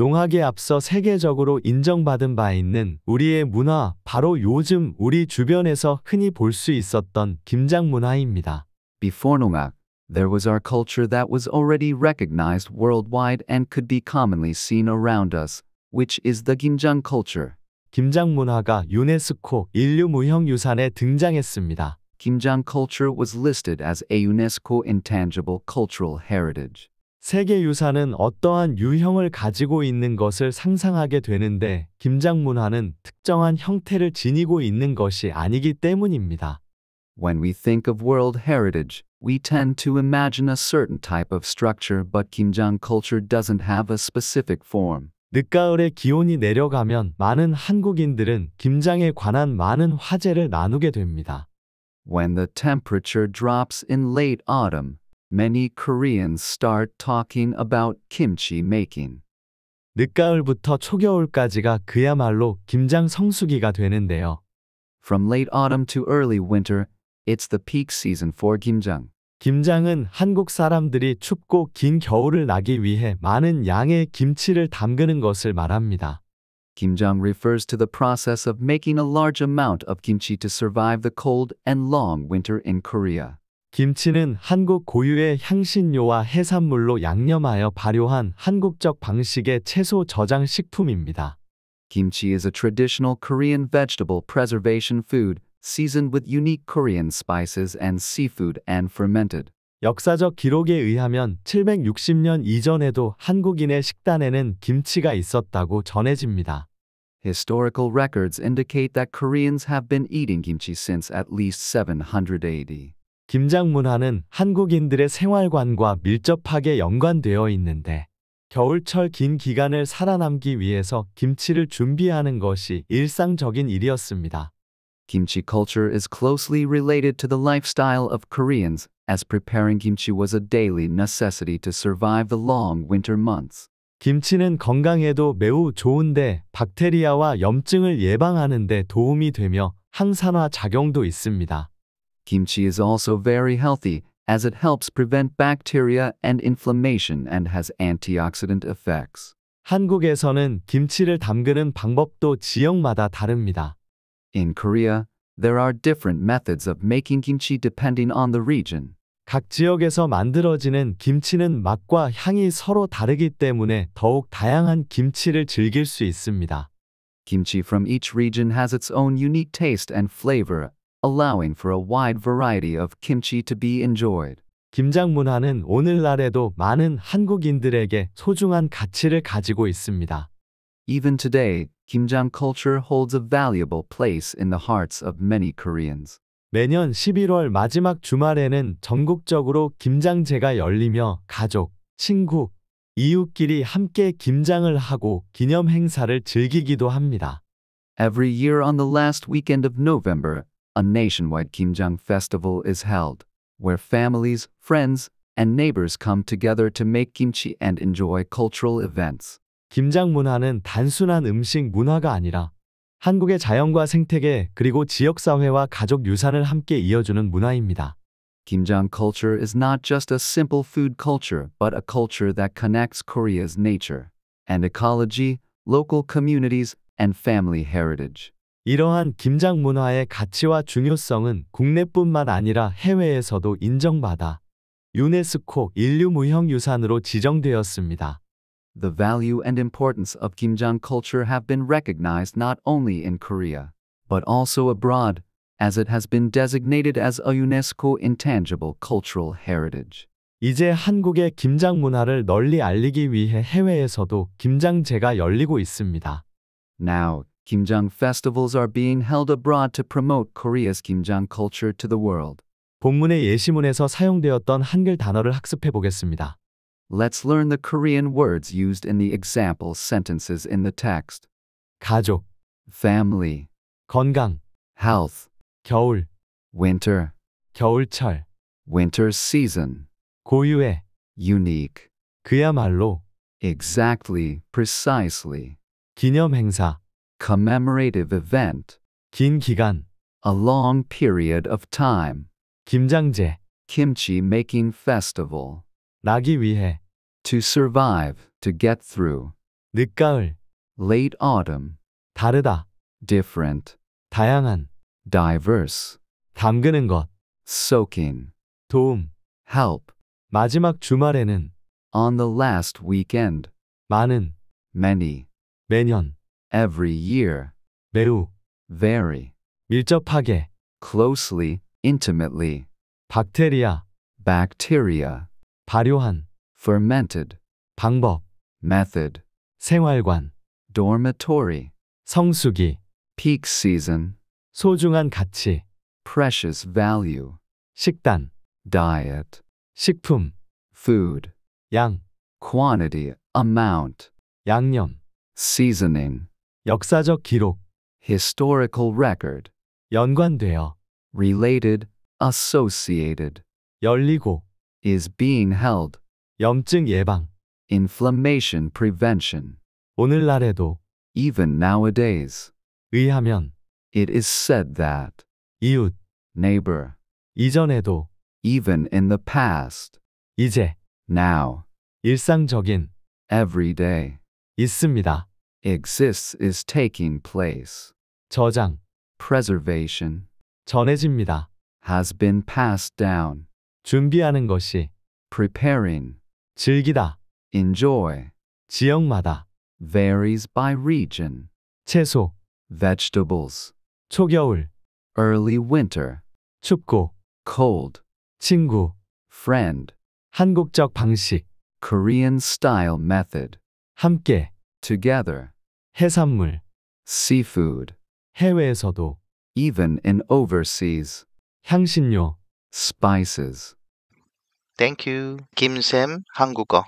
농학에 앞서 세계적으로 인정받은 바 있는 우리의 문화, 바로 요즘 우리 주변에서 흔히 볼 수 있었던 김장 문화입니다. Before 농학, there was our culture that was already recognized worldwide and could be commonly seen around us, which is the 김장 culture. 김장 문화가 유네스코 인류 무형 유산에 등장했습니다. Kimjang culture was listed as a UNESCO intangible cultural heritage. 세계유사는 어떠한 유형을 가지고 있는 것을 상상하게 되는데 김장문화는 특정한 형태를 지니고 있는 것이 아니기 때문입니다. When we think of world heritage, we tend to imagine a certain type of structure, but Kimjang culture doesn't have a specific form. 늦가을에 기온이 내려가면 많은 한국인들은 김장에 관한 많은 화제를 나누게 됩니다. When the temperature drops in late autumn, many Koreans start talking about kimchi making. 늦가을부터 초겨울까지가 그야말로 김장 성수기가 되는데요. From late autumn to early winter, it's the peak season for 김장. 김장은 한국 사람들이 춥고 긴 겨울을 나기 위해 많은 양의 김치를 담그는 것을 말합니다. Kimjang refers to the process of making a large amount of kimchi to survive the cold and long winter in Korea. 김치는 한국 고유의 향신료와 해산물로 양념하여 발효한 한국적 방식의 채소 저장 식품입니다. Kimchi is a traditional Korean vegetable preservation food seasoned with unique Korean spices and seafood and fermented. 역사적 기록에 의하면 760년 이전에도 한국인의 식단에는 김치가 있었다고 전해집니다. Historical records indicate that Koreans have been eating kimchi since at least 700 AD. 김장문화는 한국인들의 생활관과 밀접하게 연관되어 있는데 겨울철 긴 기간을 살아남기 위해서 김치를 준비하는 것이 일상적인 일이었습니다. Kimchi culture is closely related to the lifestyle of Koreans, as preparing kimchi was a daily necessity to survive the long winter months. 김치는 건강에도 매우 좋은데 박테리아와 염증을 예방하는 데 도움이 되며 항산화 작용도 있습니다. Kimchi is also very healthy as it helps prevent bacteria and inflammation and has antioxidant effects. 한국에서는 김치를 담그는 방법도 지역마다 다릅니다. In Korea, there are different methods of making kimchi depending on the region. 각 지역에서 만들어지는 김치는 맛과 향이 서로 다르기 때문에 더욱 다양한 김치를 즐길 수 있습니다. Kimchi from each region has its own unique taste and flavor allowing for a wide variety of kimchi to be enjoyed. 김장 문화는 오늘날에도 많은 한국인들에게 소중한 가치를 가지고 있습니다. Even today, 김장 culture holds a valuable place in the hearts of many Koreans. 매년 11월 마지막 주말에는 전국적으로 김장제가 열리며 가족, 친구, 이웃끼리 함께 김장을 하고 기념 행사를 즐기기도 합니다. Every year on the last weekend of November, a nationwide Kimjang festival is held, where families, friends, and neighbors come together to make kimchi and enjoy cultural events. 김장 문화는 단순한 음식 문화가 아니라 한국의 자연과 생태계 그리고 지역 사회와 가족 유산을 함께 이어주는 문화입니다. Kimjang culture is not just a simple food culture, but a culture that connects Korea's nature and ecology, local communities, and family heritage. 이러한 김장 문화의 가치와 중요성은 국내뿐만 아니라 해외에서도 인정받아 유네스코 인류무형유산으로 지정되었습니다. The value and importance of Kimjang culture have been recognized not only in Korea, but also abroad, as it has been designated as a UNESCO intangible cultural heritage. 이제 한국의 김장 문화를 널리 알리기 위해 해외에서도 김장제가 열리고 있습니다. Now, Kimjang festivals are being held abroad to promote Korea's Kimjang culture to the world. 본문의 예시문에서 사용되었던 한글 단어를 학습해 보겠습니다. Let's learn the Korean words used in the example sentences in the text. 가족, family, 건강, health, 겨울, winter, 겨울철, winter season, 고유의, unique, 그야말로, exactly, precisely, 기념 행사, commemorative event, 긴 기간, a long period of time, 김장제, kimchi making festival, 나기 위해, to survive, to get through, 늦가을, late autumn, 다르다, different, 다양한, diverse, 담그는 것, soaking, 도움, help, 마지막 주말에는, on the last weekend, 많은, many, 매년, every year. 매우 very 밀접하게 closely, intimately 박테리아 bacteria 발효한 fermented 방법 method 생활관 dormitory 성수기 peak season 소중한 가치 precious value 식단 diet 식품 food 양 quantity amount 양념 seasoning 역사적 기록 historical record 연관되어 related associated 열리고 is being held 염증 예방 inflammation prevention 오늘날에도 even nowadays 의하면 it is said that 이웃 neighbor 이전에도 even in the past 이제 now 일상적인 everyday 있습니다. exists is taking place. 저장 preservation 전해집니다. has been passed down. 준비하는 것이 preparing 즐기다 enjoy 지역마다 varies by region 채소 vegetables 초겨울 early winter 춥고 cold 친구 friend 한국적 방식 Korean style method 함께 together, 해산물, seafood, 해외에서도, even in overseas, 향신료, spices. Thank you. 김샘 한국어